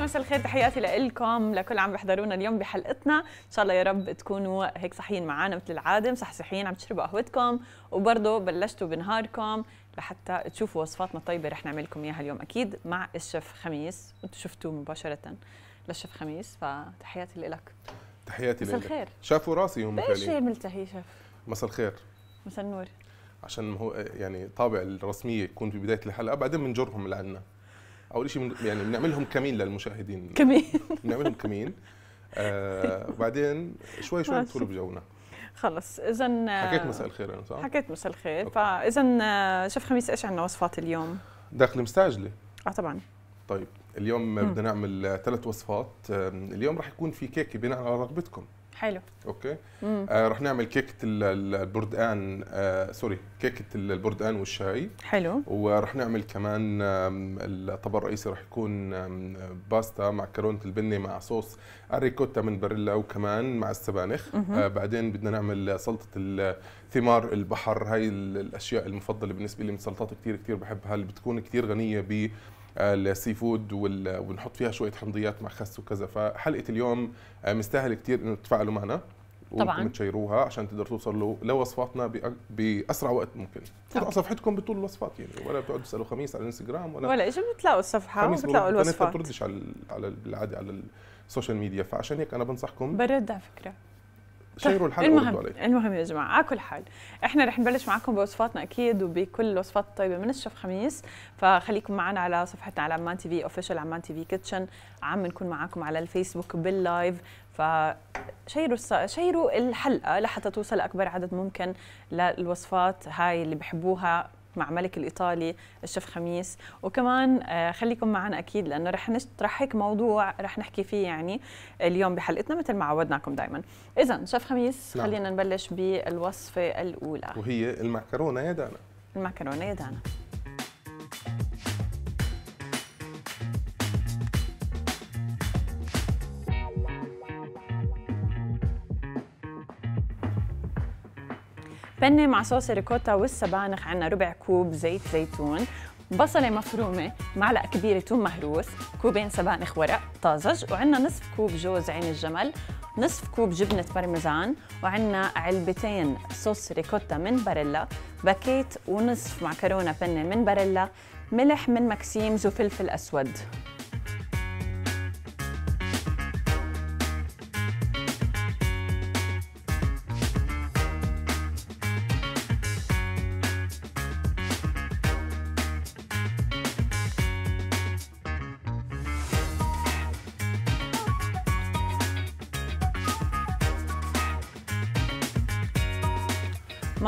ماشي مساء الخير تحياتي لكم لكل عم بيحضرونا اليوم بحلقتنا ان شاء الله يا رب تكونوا هيك صحيين معنا مثل العاده مصحصحين عم تشربوا قهوتكم وبرضه بلشتوا بنهاركم لحتى تشوفوا وصفاتنا الطيبه رح نعمل لكم اياها اليوم اكيد مع الشيف خميس وانتم شفتوه مباشره للشيف خميس فتحياتي لك تحياتي لك مساء الخير شافوا راسي هم ليش ملتهي شيف مساء الخير مساء النور عشان هو يعني طابع الرسميه يكون في بدايه الحلقه بعدين بنجرهم لعنا اول شيء يعني بنعملهم كمين للمشاهدين كمين بنعملهم كمين آه وبعدين شوي شوي ندخل بجونا خلص اذا آه، حكيت مساء الخير انا صح؟ حكيت مساء الخير فاذا آه، شوف خميس ايش عندنا وصفات اليوم؟ داخله مستعجله اه طبعا طيب اليوم بدنا نعمل ثلاث وصفات اليوم راح يكون في كيكه بناء على رغبتكم حلو اوكي آه رح نعمل كيكه البردقان آه سوري كيكه البردقان والشاي حلو ورح نعمل كمان الطبق الرئيسي رح يكون باستا مع كرونه البنه مع صوص الريكوتا من بريلا وكمان مع السبانخ آه بعدين بدنا نعمل سلطه الثمار البحر هاي الاشياء المفضله بالنسبه لي من سلطات كثير كثير بحبها اللي بتكون كثير غنيه ب السي فود ونحط فيها شويه حمضيات مع خس وكذا فحلقه اليوم آه، مستاهل كثير انه تتفاعلوا معنا طبعا تشيروها عشان تقدروا توصلوا لوصفاتنا باسرع وقت ممكن تفوتوا على صفحتكم بطول الوصفات يعني ولا بتقعدوا تسالوا خميس على الانستغرام ولا ولا شيء بتلاقوا الصفحه وبتلاقوا الوصفات ما بتردش على على بالعاده على السوشيال ميديا فعشان هيك انا بنصحكم برد على فكره طيب، شيروا الحلقه المهم المهم يا جماعه على كل حال احنا رح نبلش معكم بوصفاتنا اكيد وبكل الوصفات الطيبه من الشيف خميس فخليكم معنا على صفحتنا على عمان تي في اوفيشال عمان تي في كيتشن عم نكون معكم على الفيسبوك باللايف فشيروا شيروا الحلقه لحتى توصل اكبر عدد ممكن للوصفات هاي اللي بحبوها مع ملك الإيطالي الشيف خميس وكمان آه، خليكم معنا أكيد لأنه رح نطرح هيك موضوع رح نحكي فيه يعني اليوم بحلقتنا مثل ما عودناكم دائما إذا شيف خميس نعم. خلينا نبلش بالوصفة الأولى وهي المعكرونة يا دانا المعكرونة يا دانا بنه مع صوص ريكوتا والسبانخ عندنا ربع كوب زيت زيتون بصلة مفرومة معلقة كبيرة ثوم مهروس كوبين سبانخ ورق طازج وعندنا نصف كوب جوز عين الجمل نصف كوب جبنة بارميزان وعندنا علبتين صوص ريكوتا من باريلا باكيت ونصف معكرونة بنة من باريلا ملح من مكسيمز وفلفل أسود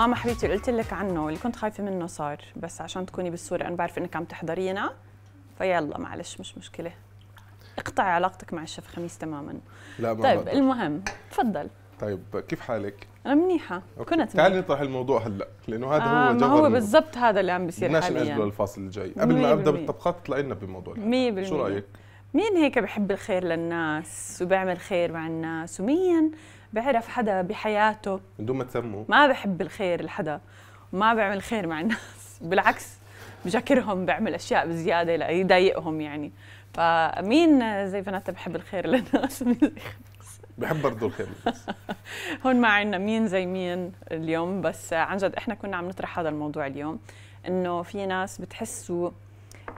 ماما حبيبتي قلت لك عنه اللي كنت خايفه منه صار بس عشان تكوني بالصوره انا بعرف انك عم تحضرينا فيلا معلش مش مشكله اقطعي علاقتك مع الشيف خميس تماما لا ما طيب بقدر. المهم تفضل طيب كيف حالك؟ انا منيحه أوكي. كنت تعالي نطرح الموضوع هلا لانه هذا آه هو ما هو بالضبط هذا اللي عم بيصير حاليا بدناش ناجله للفاصل الجاي قبل ما ابدا بالطبخات طلع لنا بموضوع 100% شو رايك؟ مين هيك بحب الخير للناس وبعمل خير مع الناس ومين بعرف حدا بحياته من دون ما تسموا ما بحب الخير لحدا وما بعمل خير مع الناس بالعكس بجكرهم بعمل اشياء بزياده ليضايقهم يعني فمين زي فناتا بحب الخير للناس بحب برضه الخير هون ما عندنا مين زي مين اليوم بس عن جد احنا كنا عم نطرح هذا الموضوع اليوم انه في ناس بتحسوا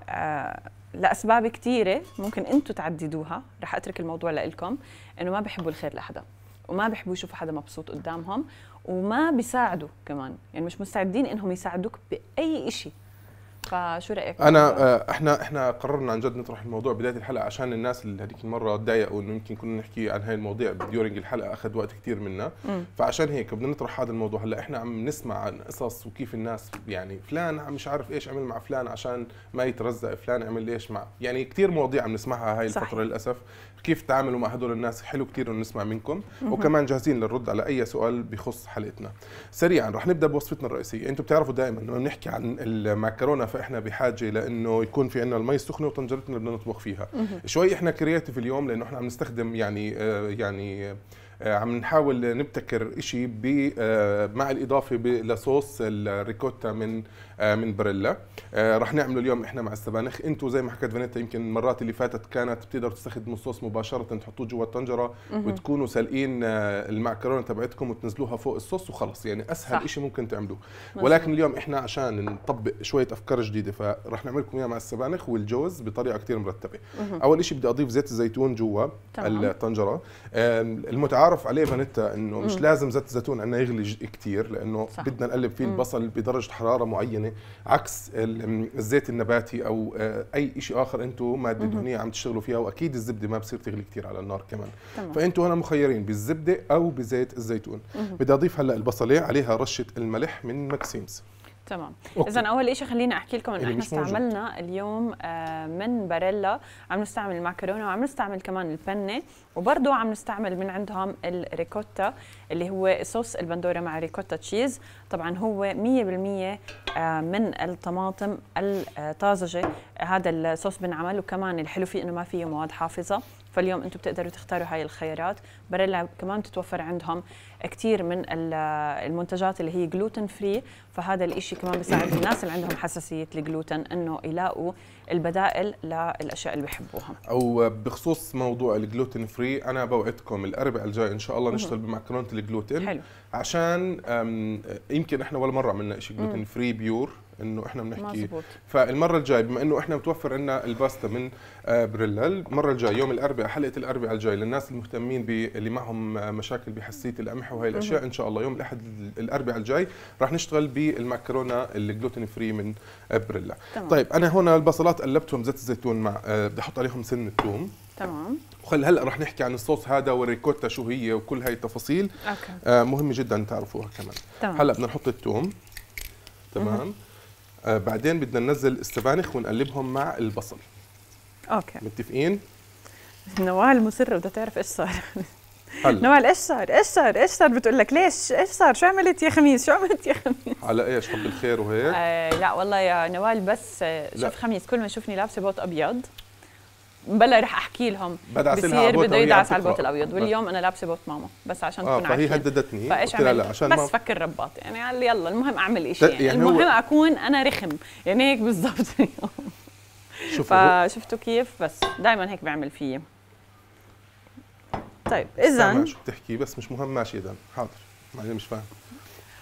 آه لاسباب كثيره ممكن انتم تعددوها رح اترك الموضوع لكم انه ما بحبوا الخير لحدا وما بحبوا يشوفوا حدا مبسوط قدامهم وما بيساعدوا كمان يعني مش مستعدين انهم يساعدوك باي شيء فشو رايك انا آه، احنا احنا قررنا عن جد نطرح الموضوع بدايه الحلقه عشان الناس اللي هذيك المره تضايقوا انه يمكن كنا نحكي عن هاي المواضيع ديورنج الحلقه اخذ وقت كثير منا فعشان هيك بدنا نطرح هذا الموضوع هلا احنا عم نسمع عن قصص وكيف الناس يعني فلان مش عارف ايش عمل مع فلان عشان ما يترزق فلان عمل ايش مع يعني كثير مواضيع عم نسمعها هاي الفتره صحيح. للاسف كيف تعاملوا مع هدول الناس حلو كثير انه نسمع منكم وكمان جاهزين للرد على اي سؤال بخص حلقتنا سريعا رح نبدا بوصفتنا الرئيسيه انتم بتعرفوا دائما لما بنحكي عن المعكرونه فاحنا بحاجه لانه يكون في عندنا المي السخنه وطنجرتنا اللي بدنا نطبخ فيها شوي احنا كرياتيف اليوم لانه احنا عم نستخدم يعني آه يعني آه عم نحاول نبتكر شيء آه، مع الاضافه لصوص الريكوتا من آه، من بريلا آه، رح نعمله اليوم احنا مع السبانخ انتم زي ما حكت فانيتا يمكن المرات اللي فاتت كانت بتقدروا تستخدموا الصوص مباشره تحطوه جوا الطنجره وتكونوا سالقين آه، المعكرونه تبعتكم وتنزلوها فوق الصوص وخلص يعني اسهل شيء ممكن تعملوه ولكن اليوم احنا عشان نطبق شويه افكار جديده فرح نعمل لكم اياها مع السبانخ والجوز بطريقه كثير مرتبه اول شيء بدي اضيف زيت الزيتون جوا الطنجره المتعارف عليه فانيتا انه مش لازم زيت الزيتون عندنا يغلي كثير لانه بدنا نقلب فيه البصل بدرجه حراره معينه معينه يعني عكس الزيت النباتي او آه، اي شيء اخر انتم ماده دهنيه عم تشتغلوا فيها واكيد الزبده ما بصير تغلي كثير على النار كمان فانتم هنا مخيرين بالزبده او بزيت الزيتون بدي اضيف هلا البصله عليها رشه الملح من ماكسيمز تمام اذا اول شيء خليني احكي لكم انه احنا استعملنا موجود. اليوم آه، من باريلا عم نستعمل المعكرونه وعم نستعمل كمان البنه وبرضه عم نستعمل من عندهم الريكوتا اللي هو صوص البندوره مع ريكوتا تشيز طبعا هو 100% آه، من الطماطم الطازجه هذا الصوص بنعمل وكمان الحلو فيه انه ما فيه مواد حافظه فاليوم انتم بتقدروا تختاروا هاي الخيارات بريلا كمان بتتوفر عندهم كثير من المنتجات اللي هي جلوتين فري فهذا الإشي كمان بيساعد الناس اللي عندهم حساسيه الجلوتين انه يلاقوا البدائل للاشياء اللي بحبوها او بخصوص موضوع الجلوتين فري انا بوعدكم الاربعاء الجاي ان شاء الله نشتغل بمعكرونه الجلوتين حلو. عشان يمكن احنا ولا مره عملنا شيء جلوتين فري بيور انه احنا بنحكي فالمره الجاي بما انه احنا متوفر عندنا الباستا من آه، بريلا المره الجاي يوم الاربعاء حلقه الاربعاء الجاي للناس المهتمين اللي معهم آه، مشاكل بحساسيه القمح وهي الاشياء ان شاء الله يوم الاحد الاربعاء الجاي راح نشتغل بالمعكرونه الجلوتين فري من آه، بريلا تمام. طيب انا هنا البصلات قلبتهم زيت الزيتون مع بدي احط عليهم سن الثوم تمام وخل هلا رح نحكي عن الصوص هذا والريكوتا شو هي وكل هاي التفاصيل أوكي. آه مهمه جدا تعرفوها كمان تمام. هلا بدنا نحط الثوم تمام آه، بعدين بدنا ننزل السبانخ ونقلبهم مع البصل اوكي متفقين نوال مصره بدها تعرف ايش صار هلا نوال ايش صار؟ ايش صار؟ ايش صار؟ بتقول لك ليش؟ ايش صار؟ شو عملت يا خميس؟ شو عملت يا خميس؟ على ايش؟ حب الخير وهيك؟ آه لا والله يا نوال بس آه، شوف خميس كل ما يشوفني لابسه بوت ابيض بلا رح احكي لهم بصير بده يدعس على البوت الابيض واليوم انا لابسه بوت ماما بس عشان آه، تكون آه فهي هددتني فايش لا عشان بس ما... فكر رباط يعني قال لي يلا المهم اعمل شيء يعني, يعني المهم هو... اكون انا رخم يعني هيك بالضبط شوفوا فشفتوا كيف بس دائما هيك بيعمل فيي طيب اذا شو بتحكي بس مش مهم ماشي اذا حاضر معلش مش فاهم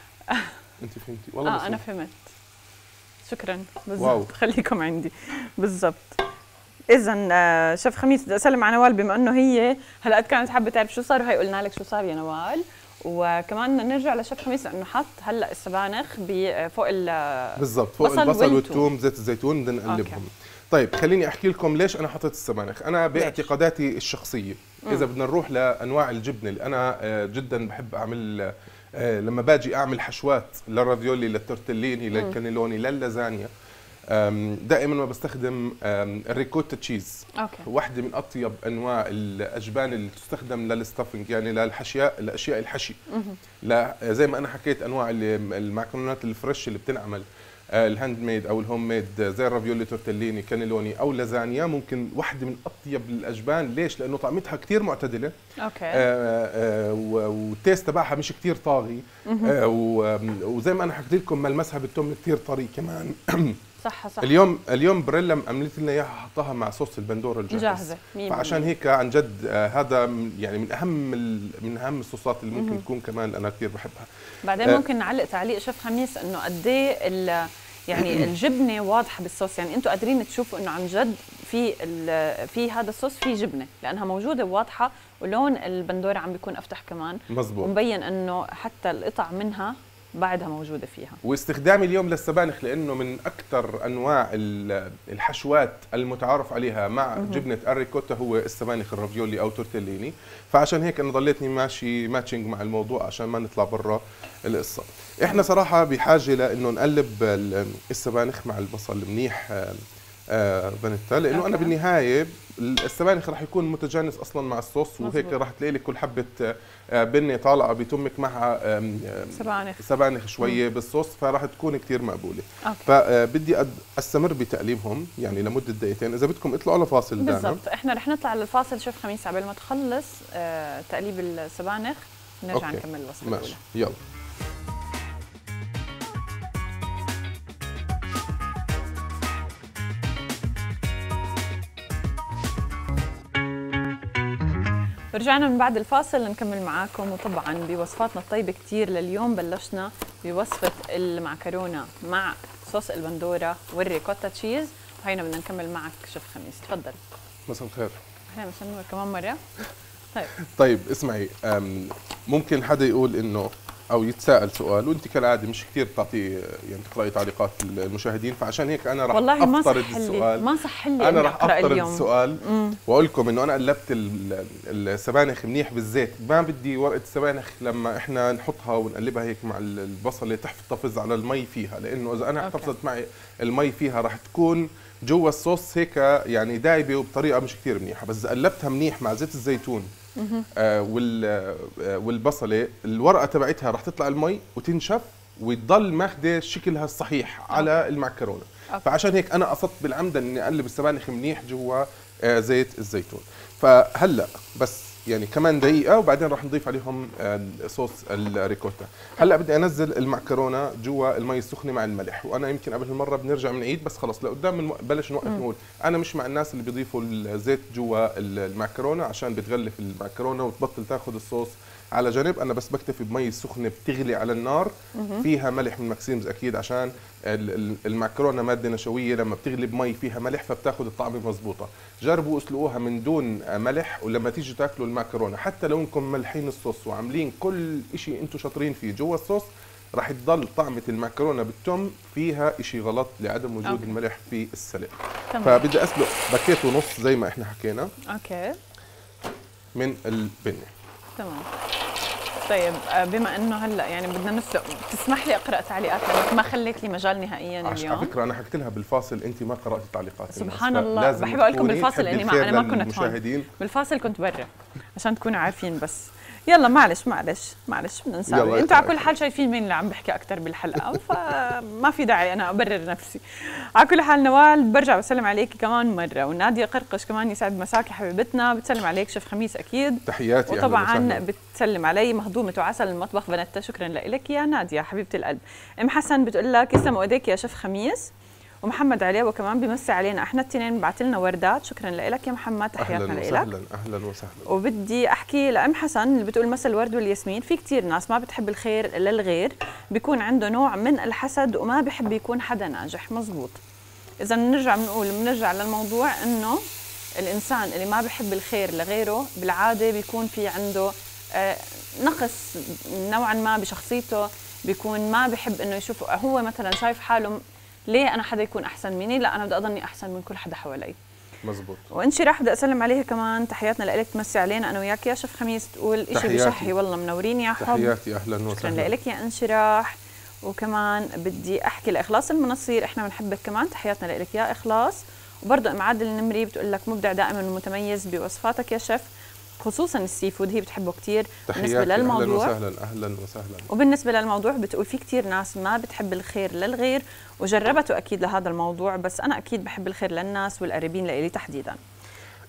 انت فهمتي والله آه انا فهمت شكرا بالضبط خليكم عندي بالضبط اذا آه، شيف خميس بدي اسلم على نوال بما انه هي هلا كانت حابه تعرف شو صار وهي قلنا لك شو صار يا نوال وكمان بدنا نرجع لشيف خميس لانه حط هلا السبانخ آه، فوق ال آه، بالضبط فوق البصل والثوم زيت الزيتون بدنا نقلبهم طيب خليني احكي لكم ليش انا حطيت السبانخ انا باعتقاداتي الشخصيه اذا بدنا نروح لانواع الجبنه اللي انا جدا بحب اعمل لما باجي اعمل حشوات للرافيولي للتورتليني للكانيلوني للازانيا دائما ما بستخدم الريكوتا تشيز أوكي. واحدة من أطيب أنواع الأجبان اللي تستخدم للستافنج يعني للحشياء الاشياء الحشي لا زي ما أنا حكيت أنواع المعكرونات الفريش اللي بتنعمل أه، الهاند ميد او الهوم ميد زي الرافيولي تورتليني كانيلوني او لازانيا ممكن واحده من اطيب الاجبان ليش لانه طعمتها كثير معتدله اوكي أه، أه، والتيست تبعها مش كثير طاغي وزي ما انا حكيت لكم ملمسها بالتم كثير طري كمان صح صح اليوم اليوم بريلا عملت لنا اياها حطها مع صوص البندوره الجاهز جاهزه فعشان هيك عن جد آه، هذا يعني من اهم من اهم الصوصات اللي ممكن تكون كمان انا كثير بحبها بعدين آه ممكن نعلق تعليق شيف خميس انه قد ايه يعني الجبنه واضحه بالصوص يعني انتم قادرين تشوفوا انه عن جد في في هذا الصوص في جبنه لانها موجوده واضحه ولون البندوره عم بيكون افتح كمان مزبوط ومبين انه حتى القطع منها بعدها موجوده فيها واستخدامي اليوم للسبانخ لانه من اكثر انواع الحشوات المتعارف عليها مع مه. جبنه الريكوتا هو السبانخ الرافيولي او تورتيليني فعشان هيك انا ضليتني ماشي ماتشنج مع الموضوع عشان ما نطلع برا القصه احنا صراحه بحاجه لانه نقلب السبانخ مع البصل منيح آه, آه، بنتا لانه انا بالنهايه السبانخ راح يكون متجانس اصلا مع الصوص وهيك راح تلاقي لك كل حبه آه، بنه طالعه بتمك معها سبانخ سبانخ شويه مم. بالصوص فراح تكون كثير مقبوله أوكي. فبدي آه، استمر بتقليبهم يعني لمده دقيقتين اذا بدكم اطلعوا لفاصل بالضبط احنا رح نطلع للفاصل شوف خميس قبل ما تخلص آه، تقليب السبانخ نرجع نكمل الوصفه الاولى يلا رجعنا من بعد الفاصل لنكمل معاكم وطبعا بوصفاتنا الطيبة كتير لليوم بلشنا بوصفة المعكرونة مع صوص البندورة والريكوتا تشيز وهينا بدنا نكمل معك شيف خميس تفضل مساء الخير اهلا مساء كمان مرة طيب طيب اسمعي ممكن حدا يقول انه او يتساءل سؤال وانت كالعاده مش كثير بتعطي يعني تقراي تعليقات المشاهدين فعشان هيك انا راح والله افترض السؤال ما صح لي انا راح افترض السؤال واقول لكم انه انا قلبت السبانخ منيح بالزيت ما بدي ورقه السبانخ لما احنا نحطها ونقلبها هيك مع البصله تحتفظ على المي فيها لانه اذا انا احتفظت معي المي فيها راح تكون جوا الصوص هيك يعني دايبه وبطريقه مش كثير منيحه بس قلبتها منيح مع زيت الزيتون آه، وال آه، والبصله الورقه تبعتها رح تطلع المي وتنشف وتضل ماخده شكلها الصحيح على المعكرونه فعشان هيك انا قصدت بالعمدة اني اقلب السبانخ منيح جوا آه، زيت الزيتون فهلا بس يعني كمان دقيقه وبعدين راح نضيف عليهم آه، صوص الريكوتا هلا بدي انزل المعكرونه جوا المي السخنه مع الملح وانا يمكن قبل المره بنرجع بنعيد بس خلص لقدام بلش نوقف نقول انا مش مع الناس اللي بيضيفوا الزيت جوا المعكرونه عشان بتغلف المعكرونه وتبطل تاخذ الصوص على جنب انا بس بكتفي بمي سخنه بتغلي على النار فيها ملح من ماكسيمز اكيد عشان المعكرونه ماده نشويه لما بتغلي بمي فيها ملح فبتاخذ الطعمه مزبوطه جربوا اسلقوها من دون ملح ولما تيجي تاكلوا المعكرونه حتى لو انكم ملحين الصوص وعاملين كل شيء انتم شاطرين فيه جوا الصوص راح تضل طعمة المعكرونة بالتم فيها شيء غلط لعدم وجود أوكي. الملح في السلق تمام. فبدي أسلق باكيت ونص زي ما إحنا حكينا أوكي من البنة تمام طيب آه، بما انه هلا يعني بدنا نسلق تسمح لي اقرا تعليقات لانك ما خليت لي مجال نهائيا اليوم على فكره انا حكيت لها بالفاصل انت ما قرات تعليقات يعني سبحان الله بحب اقول لكم بالفاصل اني ما انا ما كنت هون بالفاصل كنت برا عشان تكونوا عارفين بس يلا معلش معلش معلش بدنا نساوي انتوا على كل حال شايفين مين اللي عم بحكي اكثر بالحلقه فما في داعي انا ابرر نفسي على كل حال نوال برجع بسلم عليك كمان مره وناديه قرقش كمان يسعد مساك يا حبيبتنا بتسلم عليك شيف خميس اكيد تحياتي وطبعا بتسلم علي مهضومه وعسل المطبخ بنتا شكرا لك يا ناديه حبيبه القلب ام حسن بتقول لك يسلموا ايديك يا شيف خميس ومحمد عليه كمان بمس علينا احنا الاثنين بعث لنا وردات شكرا لك يا محمد تحياتنا لك اهلا وسهلا اهلا وسهلا وبدي احكي لام حسن اللي بتقول مثل الورد والياسمين في كثير ناس ما بتحب الخير للغير بيكون عنده نوع من الحسد وما بحب يكون حدا ناجح مزبوط اذا بنرجع بنقول بنرجع للموضوع انه الانسان اللي ما بحب الخير لغيره بالعاده بيكون في عنده آه، نقص نوعا ما بشخصيته بيكون ما بحب انه يشوف هو مثلا شايف حاله ليه انا حدا يكون احسن مني لا انا بدي اضلني احسن من كل حدا حوالي مزبوط وانشي راح بدي اسلم عليها كمان تحياتنا لك تمسي علينا انا وياك يا شف خميس تقول شيء بشحي والله منورين يا حب تحياتي اهلا وسهلا شكرا لك يا انشي راح وكمان بدي احكي لاخلاص المنصير احنا بنحبك كمان تحياتنا لك يا اخلاص وبرضه معادل النمري بتقول لك مبدع دائما ومتميز بوصفاتك يا شيف خصوصا السي فود هي بتحبه كثير بالنسبه للموضوع اهلا وسهلا اهلا وسهلا وبالنسبه للموضوع بتقول في كثير ناس ما بتحب الخير للغير وجربته اكيد لهذا الموضوع بس انا اكيد بحب الخير للناس والقريبين لي تحديدا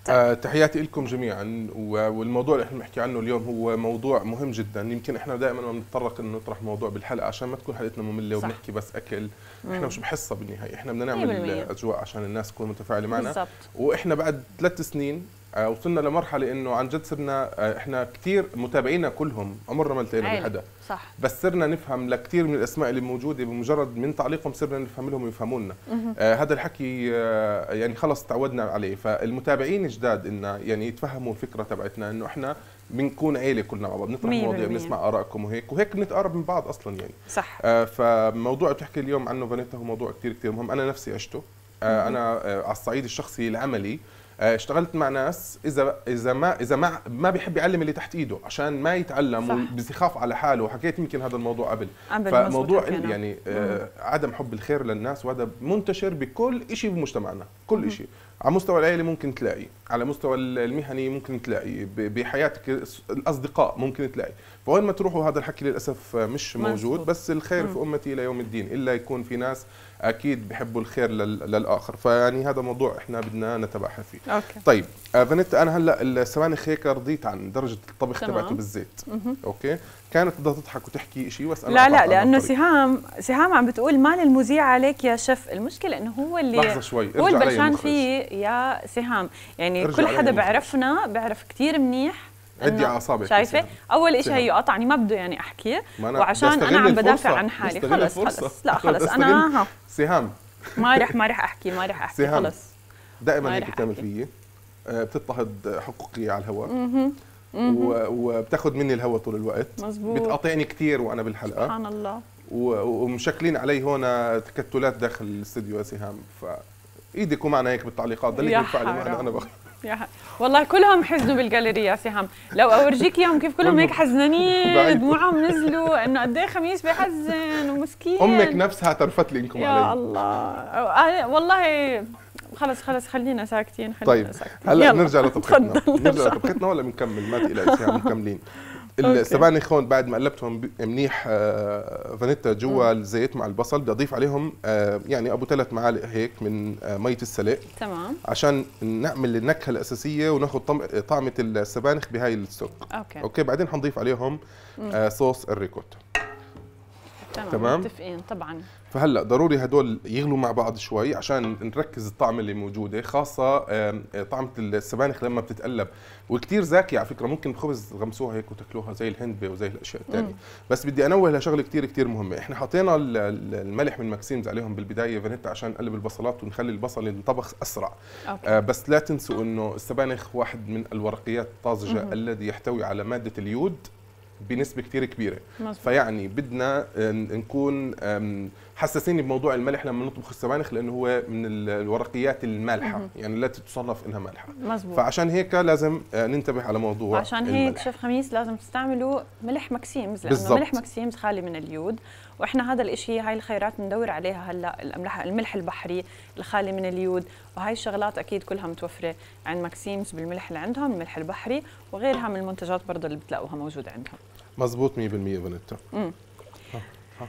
آه تحياتي لكم جميعا والموضوع اللي احنا بنحكي عنه اليوم هو موضوع مهم جدا يمكن احنا دائما ما بنتطرق انه نطرح موضوع بالحلقه عشان ما تكون حلقتنا ممله صح. وبنحكي بس اكل مم. احنا مش بحصه بالنهايه احنا بدنا إيه نعمل اجواء عشان الناس تكون متفاعله معنا بالزبط. واحنا بعد ثلاث سنين آه، وصلنا لمرحله انه عن جد صرنا آه، احنا كثير متابعينا كلهم عمرنا ما التقينا بحدا صح بس صرنا نفهم لكثير من الاسماء اللي موجوده بمجرد من تعليقهم صرنا نفهم لهم ويفهمونا آه هذا الحكي آه يعني خلص تعودنا عليه فالمتابعين جداد إنه يعني يتفهموا الفكره تبعتنا انه احنا بنكون عيله كلنا مع بعض بنطرح مواضيع بنسمع ارائكم وهيك وهيك بنتقرب من بعض اصلا يعني صح آه فموضوع بتحكي اليوم عنه فانيتا هو موضوع كثير كثير مهم انا نفسي عشته آه انا آه على الصعيد الشخصي العملي آه، اشتغلت مع ناس اذا اذا ما اذا ما ما بيحب يعلم اللي تحت ايده عشان ما يتعلم وبيخاف على حاله وحكيت يمكن هذا الموضوع قبل فموضوع يعني آه عدم حب الخير للناس وهذا منتشر بكل شيء بمجتمعنا كل شيء على مستوى العائلة ممكن تلاقي على مستوى المهني ممكن تلاقي بحياتك الأصدقاء ممكن تلاقي فوين ما تروحوا هذا الحكي للأسف مش موجود بس الخير في أمتي إلى يوم الدين إلا يكون في ناس اكيد بحبوا الخير للاخر فيعني هذا موضوع احنا بدنا نتباحى فيه أوكي. طيب آه، فنت انا هلا السبانخ هيك رضيت عن درجه الطبخ تبعته بالزيت مه. اوكي كانت بدها تضحك وتحكي شيء بس انا لا لا لانه سهام سهام عم بتقول مال المذيع عليك يا شيف المشكله انه هو اللي لحظه شوي هو البلشان فيه يا سهام يعني كل حدا بعرفنا بعرف كثير منيح عندي اعصابك شايفه اول شيء هي قطعني ما بده يعني احكي وعشان انا عم بدافع عن حالي خلص خلص لا خلص انا ها سهام ما رح ما رح احكي ما رح احكي خلص دائما هيك بتعمل فيي آه، بتضطهد حقوقي على الهواء وبتاخذ مني الهواء طول الوقت مزبوط. بتقاطعني كثير وانا بالحلقه سبحان الله ومشكلين علي هون تكتلات داخل الاستديو يا سهام ف ايدكم معنا هيك بالتعليقات ضليك بالفعل معنا انا بخ... يا والله كلهم حزنوا بالجاليري يا سهام لو اورجيك اياهم كيف كلهم هيك حزنانين دموعهم نزلوا انه قد ايه خميس بحزن ومسكين امك نفسها اعترفت لي انكم يا علي. الله أه، أه، والله خلص خلص خلينا ساكتين خلينا طيب ساكتين. هلا يلا. نرجع لطبختنا نرجع لطبختنا ولا بنكمل ما تقلقش مكملين السبانخ هون بعد ما قلبتهم منيح آه، فانيتا جوا الزيت مع البصل بدي اضيف عليهم آه، يعني ابو ثلاث معالق هيك من آه، ميه السلق تمام عشان نعمل النكهه الاساسيه وناخذ طعمه السبانخ بهاي السوق اوكي اوكي بعدين حنضيف عليهم صوص الريكوتا تمام, تمام؟ متفقين طبعا فهلا ضروري هدول يغلوا مع بعض شوي عشان نركز الطعم اللي موجوده خاصه آه، طعمه السبانخ لما بتتقلب وكثير زاكيه على فكره ممكن بخبز تغمسوها هيك وتاكلوها زي الهندبه وزي الاشياء الثانيه بس بدي انوه لشغله كثير كثير مهمه احنا حطينا الملح من ماكسيمز عليهم بالبدايه فانيتا عشان نقلب البصلات ونخلي البصل ينطبخ اسرع أوكي. آه، بس لا تنسوا انه السبانخ واحد من الورقيات الطازجه الذي يحتوي على ماده اليود بنسبه كثير كبيره مزبوط. فيعني بدنا آه، نكون حساسين بموضوع الملح لما نطبخ السبانخ لانه هو من الورقيات المالحه مم. يعني لا تصنف انها مالحه مزبوط. فعشان هيك لازم آه، ننتبه على موضوع عشان هيك شيف خميس لازم تستعملوا ملح ماكسيمز لانه بالزبط. ملح ماكسيمز خالي من اليود واحنا هذا الاشي هاي الخيرات بندور عليها هلا الاملح الملح البحري الخالي من اليود وهي الشغلات اكيد كلها متوفره عند ماكسيمز بالملح اللي عندهم الملح البحري وغيرها من المنتجات برضه اللي بتلاقوها موجوده عندهم مضبوط 100% بنت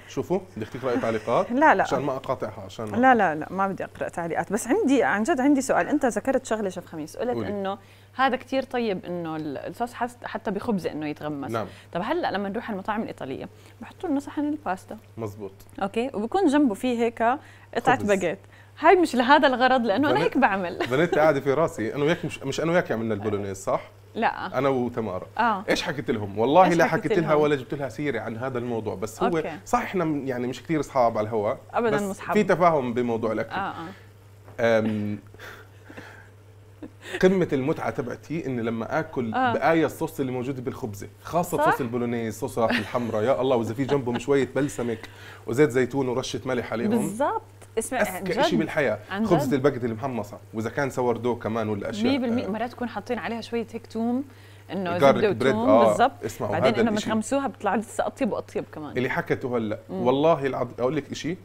شوفوا بدك تقراي تعليقات لا لا عشان ما اقاطعها عشان ما لا لا لا ما بدي اقرا تعليقات بس عندي عن جد عندي سؤال انت ذكرت شغله شف خميس قلت انه هذا كثير طيب انه الصوص حتى بخبزه انه يتغمس نعم. طب هلا لما نروح على المطاعم الايطاليه بحطوا لنا صحن الباستا مزبوط اوكي وبكون جنبه فيه هيك قطعه باجيت هاي مش لهذا الغرض لانه انا هيك بعمل بنت قاعده في راسي انا وياك مش, مش انا وياك عملنا البولونيز صح لا انا وتمارا آه. ايش حكيت لهم والله لا حكيت, لها ولا جبت لها سيره عن هذا الموضوع بس هو أوكي. صح احنا يعني مش كثير اصحاب على الهواء ابدا بس مصحب. في تفاهم بموضوع الاكل آه آه. قمه المتعه تبعتي اني لما اكل آه. بآية الصوص اللي موجودة بالخبزه خاصه صح؟ صوص البولونيز صوص الحمراء يا الله واذا في جنبهم شويه بلسمك وزيت زيتون ورشه ملح عليهم بالضبط اسمع اذكى شيء بالحياه خبزه البقد المحمصه واذا كان دو كمان ولا اشياء 100% مرات تكون حاطين عليها شويه هيك توم انه زبده وتوم آه بالضبط اسمعوا بعدين انه بتغمسوها بتطلع لسه اطيب واطيب كمان اللي حكته هلا والله العظيم اقول لك شيء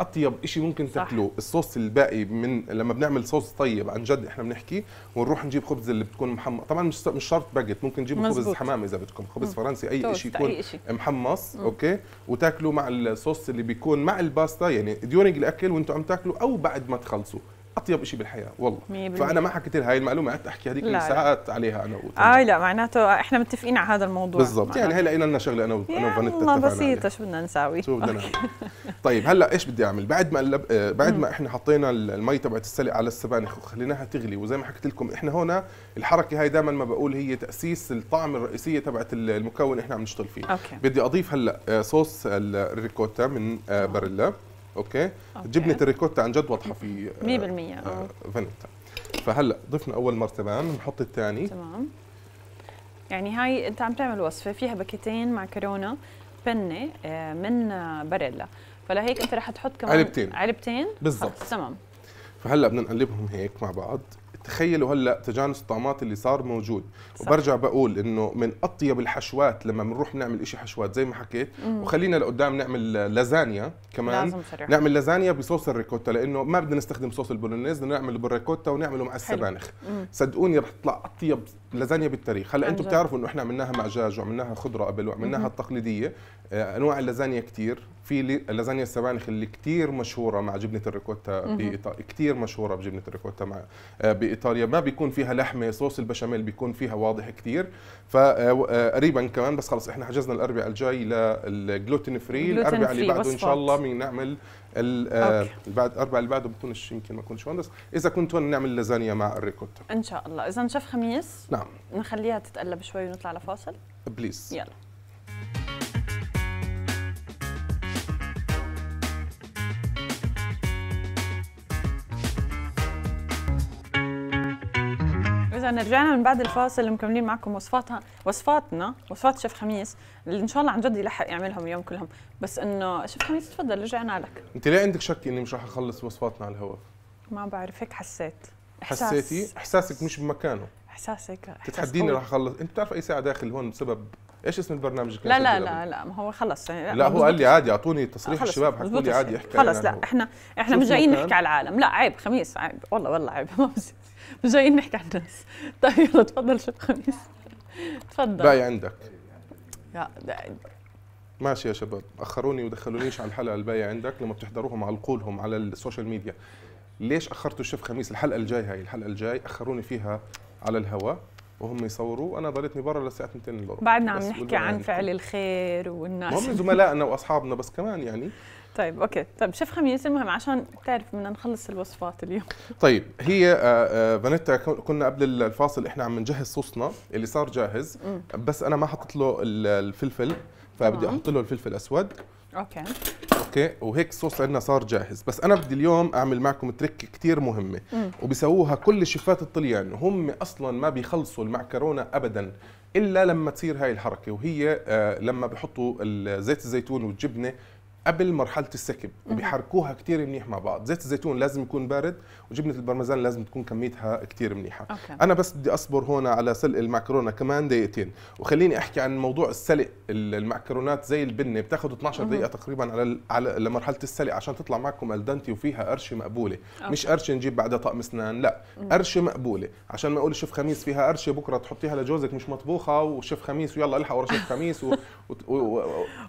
اطيب شيء ممكن تاكلوه الصوص الباقي من لما بنعمل صوص طيب عن جد احنا بنحكي ونروح نجيب خبز اللي بتكون محمص طبعا مش مش شرط باجيت ممكن تجيبوا خبز حمام اذا بدكم خبز فرنسي اي شيء يكون محمص مم. اوكي وتاكلوا مع الصوص اللي بيكون مع الباستا يعني ديورنج الاكل وانتم عم تاكلوا او بعد ما تخلصوا اطيب شيء بالحياه والله فانا ما حكيت لها هاي المعلومه قعدت احكي هذيك ساعات عليها انا اه لا معناته احنا متفقين على هذا الموضوع بالضبط يعني هلا لنا شغله انا انا وفانيتا والله بسيطه شو بدنا نساوي شو بدنا نعمل طيب هلا ايش بدي اعمل بعد ما قلب آه، بعد ما احنا حطينا المي تبعت السلق على السبانخ وخليناها تغلي وزي ما حكيت لكم احنا هون الحركه هاي دائما ما بقول هي تاسيس الطعم الرئيسيه تبعت المكون اللي احنا عم نشتغل فيه أوكي. بدي اضيف هلا آه، صوص الريكوتا من آه، باريلا اوكي, أوكي. جبنه الريكوتا عن جد واضحه في 100% آه، آه. آه، فانيتا فهلا ضفنا اول مرتبان بنحط الثاني تمام يعني هاي انت عم تعمل وصفه فيها باكيتين معكرونه بنه من باريلا فلهيك انت رح تحط كمان علبتين علبتين بالضبط تمام فهلا بدنا نقلبهم هيك مع بعض تخيلوا هلا تجانس الطعمات اللي صار موجود صح. وبرجع بقول انه من اطيب الحشوات لما بنروح بنعمل شيء حشوات زي ما حكيت مم. وخلينا لقدام نعمل لازانيا كمان لازم نعمل لازانيا بصوص الريكوتا لانه ما بدنا نستخدم صوص البولونيز بدنا نعمل بالريكوتا ونعمله مع السبانخ صدقوني رح تطلع اطيب لازانيا بالتاريخ هلا انتم بتعرفوا انه احنا عملناها مع دجاج وعملناها خضره قبل وعملناها التقليديه آه، انواع اللازانيا كثير في لازانيا السبانخ اللي كثير مشهوره مع جبنه الريكوتا بايطاليا كثير مشهوره بجبنه الريكوتا مع آه، بايطاليا ما بيكون فيها لحمه صوص البشاميل بيكون فيها واضح كثير فقريبا آه، آه، كمان بس خلص احنا حجزنا الاربعاء الجاي للجلوتين فري الاربعاء اللي بعده ان شاء الله بنعمل بعد الاربعاء اللي بعده بكون يمكن ما اكونش مهندس اذا كنت نعمل لازانيا مع الريكوتا ان شاء الله اذا شف خميس نعم نخليها تتقلب شوي ونطلع لفاصل بليز يلا اذا رجعنا من بعد الفاصل مكملين معكم وصفاتها وصفاتنا وصفات شيف خميس اللي ان شاء الله عن جد يلحق يعملهم اليوم كلهم بس انه شيف خميس تفضل رجعنا لك انت ليه عندك شك اني مش راح اخلص وصفاتنا على الهواء ما بعرف هيك حسيت إحساس حسيتي احساسك مش بمكانه احساسك تتحديني راح اخلص انت بتعرف اي ساعه داخل هون بسبب ايش اسم البرنامج لا لا لا لا ما هو خلص يعني لا هو قال لي عادي اعطوني آه، تصريح الشباب حكوا لي عادي احكي خلص لا احنا احنا مش جايين نحكي على العالم لا عيب خميس عيب والله والله عيب ما مش جايين نحكي على الناس طيب يلا تفضل شوف خميس تفضل باقي عندك يا ماشي يا شباب اخروني ودخلونيش على الحلقه الباي عندك لما بتحضروهم علقولهم على السوشيال ميديا ليش اخرتوا الشيف خميس الحلقه الجاي هاي الحلقه الجاي اخروني فيها على الهواء وهم يصوروا انا ضليتني برا للساعه 2 الظهر بعدنا عم نحكي عن يعني فعل الخير والناس هم زملائنا واصحابنا بس كمان يعني طيب اوكي طيب شيف خميس المهم عشان تعرف بدنا نخلص الوصفات اليوم طيب هي آه، آه، فانيتا كنا قبل الفاصل احنا عم نجهز صوصنا اللي صار جاهز بس انا ما حطيت له الفلفل فبدي احط له الفلفل الاسود اوكي اوكي وهيك الصوص عندنا صار جاهز بس انا بدي اليوم اعمل معكم تريك كثير مهمه وبيسووها كل شيفات الطليان هم اصلا ما بيخلصوا المعكرونه ابدا الا لما تصير هاي الحركه وهي آه لما بحطوا زيت الزيتون والجبنه قبل مرحله السكب وبيحركوها كثير منيح مع بعض زيت الزيتون لازم يكون بارد وجبنه البرمزان لازم تكون كميتها كثير منيحه أوكي. انا بس بدي اصبر هون على سلق المعكرونه كمان دقيقتين وخليني احكي عن موضوع السلق المعكرونات زي البنه بتاخذ 12 دقيقه تقريبا على, على لمرحله السلق عشان تطلع معكم الدنتي وفيها قرشه مقبوله أوكي. مش قرشه نجيب بعدها طقم اسنان لا قرشه مقبوله عشان ما اقول شوف خميس فيها قرشه بكره تحطيها لجوزك مش مطبوخه وشوف خميس ويلا الحق ورا شوف خميس و... و... و... و...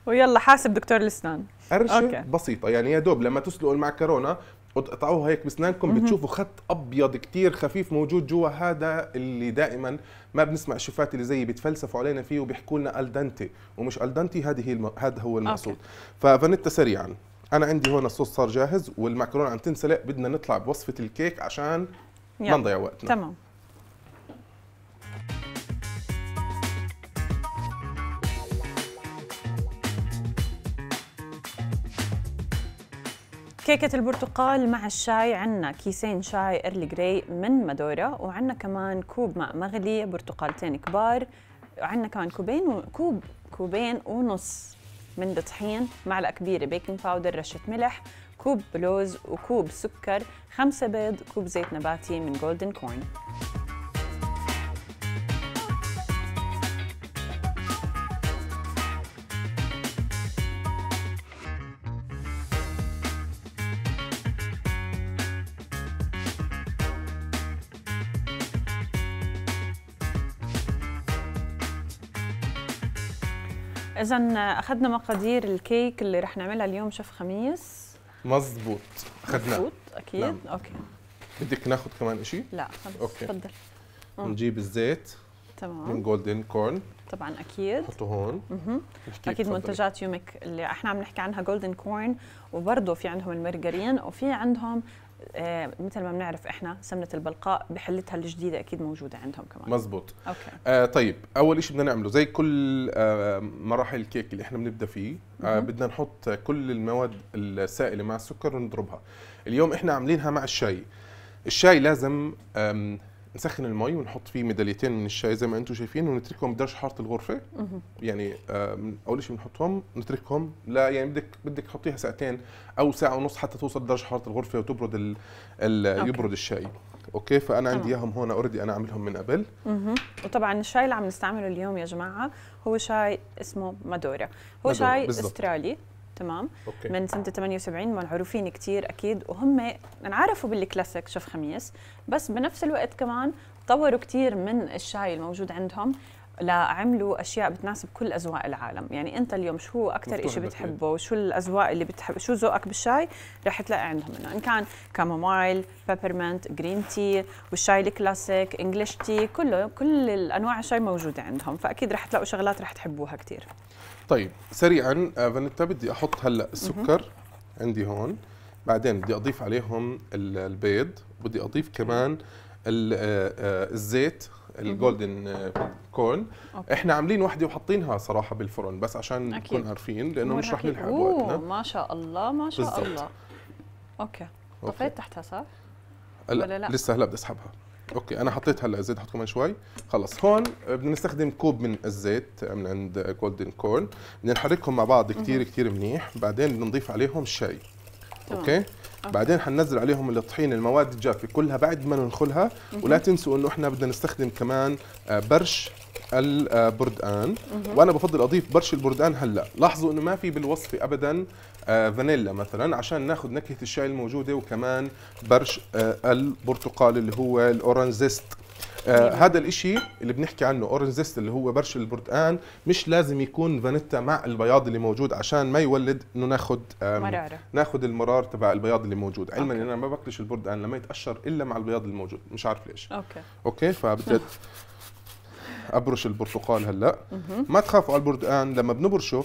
ويلا حاسب دكتور الاسنان قرشه أوكي. بسيطه يعني يا دوب لما تسلقوا المعكرونه وتقطعوها هيك بسنانكم بتشوفوا خط ابيض كتير خفيف موجود جوا هذا اللي دائما ما بنسمع الشفات اللي زي بيتفلسفوا علينا فيه وبيحكوا لنا الدنتي ومش الدنتي هذه هي الم... هذا هو المقصود ففانيتا سريعا انا عندي هون الصوص صار جاهز والمعكرونه عم تنسلق بدنا نطلع بوصفه الكيك عشان ما نضيع وقتنا تمام كيكة البرتقال مع الشاي عندنا كيسين شاي ايرلي جراي من مادورا وعندنا كمان كوب ماء مغلي برتقالتين كبار وعندنا كمان كوبين وكوب كوبين ونص من الطحين معلقة كبيرة بيكنج باودر رشة ملح كوب لوز وكوب سكر خمسة بيض كوب زيت نباتي من جولدن كورن اذا اخذنا مقادير الكيك اللي رح نعملها اليوم شيف خميس مظبوط اخذناه مظبوط اكيد نعم. اوكي بدك ناخذ كمان شيء لا خلص اوكي تفضل نجيب الزيت تمام من جولدن كورن طبعا اكيد حطه هون اكيد منتجات يومك اللي احنا عم نحكي عنها جولدن كورن وبرضه في عندهم المرجرين وفي عندهم آه، مثل ما بنعرف احنا سمنه البلقاء بحلتها الجديده اكيد موجوده عندهم كمان مزبوط اوكي آه طيب اول شيء بدنا نعمله زي كل آه مراحل الكيك اللي احنا بنبدا فيه آه بدنا نحط كل المواد السائله مع السكر ونضربها اليوم احنا عاملينها مع الشاي الشاي لازم نسخن المي ونحط فيه ميداليتين من الشاي زي ما انتم شايفين ونتركهم بدرجه حراره الغرفه يعني آه، اول شيء بنحطهم نتركهم لا يعني بدك بدك تحطيها ساعتين او ساعه ونص حتى توصل درجه حراره الغرفه وتبرد الـ الـ يبرد الشاي اوكي فانا عندي اياهم هون اوريدي انا عاملهم من قبل وطبعا الشاي اللي عم نستعمله اليوم يا جماعه هو شاي اسمه مادورا هو مادورا. شاي بالزبط. استرالي تمام أوكي. من سنه 78 معروفين كثير اكيد وهم انعرفوا بالكلاسيك شوف خميس بس بنفس الوقت كمان طوروا كثير من الشاي الموجود عندهم لعملوا اشياء بتناسب كل اذواق العالم يعني انت اليوم شو اكثر شيء إيه. بتحبه وشو الاذواق اللي بتحب شو ذوقك بالشاي رح تلاقي عندهم انه ان كان كامومايل بيبرمنت جرين تي والشاي الكلاسيك انجلش تي كله كل الانواع الشاي موجوده عندهم فاكيد رح تلاقوا شغلات رح تحبوها كثير طيب سريعا آه، فانيتا بدي احط هلا السكر عندي هون بعدين بدي اضيف عليهم البيض بدي اضيف كمان آه، آه، الزيت الجولدن كورن احنا عاملين وحده وحاطينها صراحه بالفرن بس عشان نكون عارفين لانه مش رح نلحق وقتنا ما شاء الله ما شاء بالزبط. الله اوكي طفيت تحتها صح؟ ولا لا لسه هلا بدي اسحبها اوكي انا حطيت هلا الزيت حط كمان شوي خلص هون بدنا نستخدم كوب من الزيت من عند جولدن كورن بدنا نحركهم مع بعض كثير كثير منيح بعدين بدنا نضيف عليهم الشاي اوكي أوكي. بعدين حننزل عليهم الطحين المواد الجافه كلها بعد ما ننخلها ولا تنسوا انه احنا بدنا نستخدم كمان آه، برش البردقان وانا بفضل اضيف برش البردقان هلا لاحظوا انه ما في بالوصفه ابدا آه، فانيلا مثلا عشان ناخذ نكهه الشاي الموجوده وكمان برش آه، البرتقال اللي هو الاورنزيست آه هذا الاشي اللي بنحكي عنه اورنزيست اللي هو برش البرتقال مش لازم يكون فانيتا مع البياض اللي موجود عشان ما يولد انه ناخذ مرارة ناخذ المرار تبع البياض اللي موجود علما ان انا ما باكلش البرتقال لما يتقشر الا مع البياض الموجود مش عارف ليش اوكي اوكي فبدت ابرش البرتقال هلا ما تخافوا على البرتقال لما بنبرشه